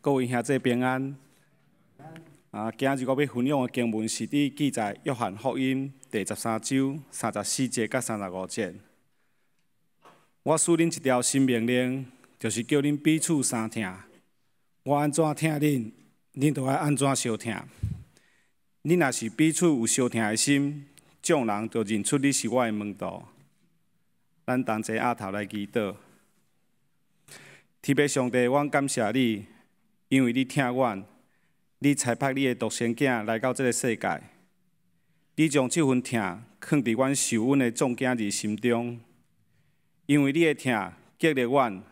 各位兄弟平安，啊，今日我要分享的经文是伫记载约翰福音第十三章三十四节到三十五节。我赐恁一条新命令，就是叫恁彼此相听。我安怎听恁，恁都爱安怎相听。恁若是彼此有相听的心，众人就认出你是我的门徒。咱同齐下头来祈祷。特别上帝，我感谢你。因为你疼阮，你才拍你的独生子来到这个世界。你将这份疼藏伫阮受恩的众囝儿心中。因为你的疼激励阮，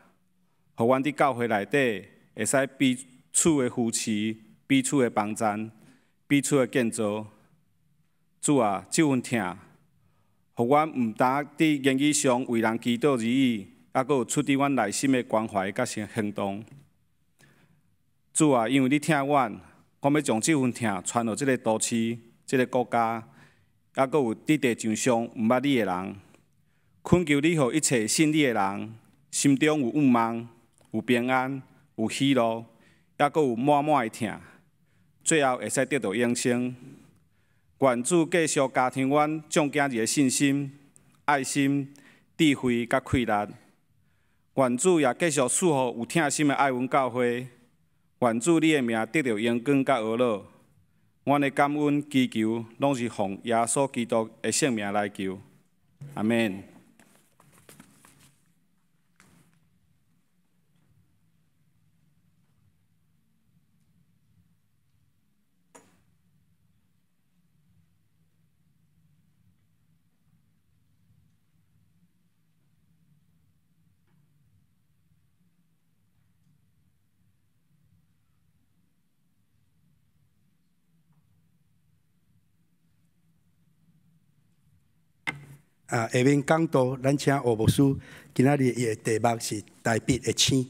互阮伫教会内底会使彼此的扶持、彼此的帮助、彼此的建造。主啊，这份疼，互阮毋单伫言语上为人祈祷而已，还佫有出自阮内心的关怀佮行动。主啊，因为你疼阮，我要将即份疼传到即个都市、即个国家，还佫有地地上上毋捌你诶人，恳求你予一切信你诶人，心中有盼望、有平安、有喜乐，还佫有满满诶疼，最后会使得到永生。愿主继续加添阮将今日诶信心、爱心、智慧甲毅力，愿主也继续赐予有疼心诶爱阮教会。愿主你诶命得到永光甲温乐。阮诶感恩祈求拢是奉耶稣基督诶性命来求，阿门。啊，下面讲到，咱请欧博士，今下日一个题目是“台笔的青”。